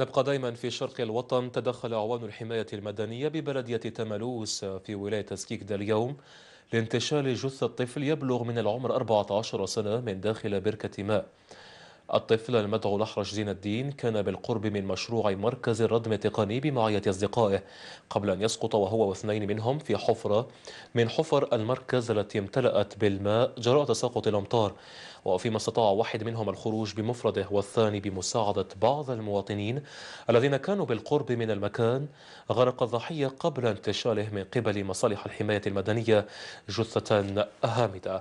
نبقى دائما في شرق الوطن تدخل عوان الحماية المدنية ببلدية تملوس في ولاية سكيكدا اليوم لانتشال جثة طفل يبلغ من العمر 14 سنة من داخل بركة ماء الطفل المدعو الأحرج زين الدين كان بالقرب من مشروع مركز الردم التقني بمعية أصدقائه قبل أن يسقط وهو واثنين منهم في حفرة من حفر المركز التي امتلأت بالماء جراء تساقط الأمطار وفيما استطاع واحد منهم الخروج بمفرده والثاني بمساعدة بعض المواطنين الذين كانوا بالقرب من المكان غرق الضحية قبل انتشاله من قبل مصالح الحماية المدنية جثة هامدة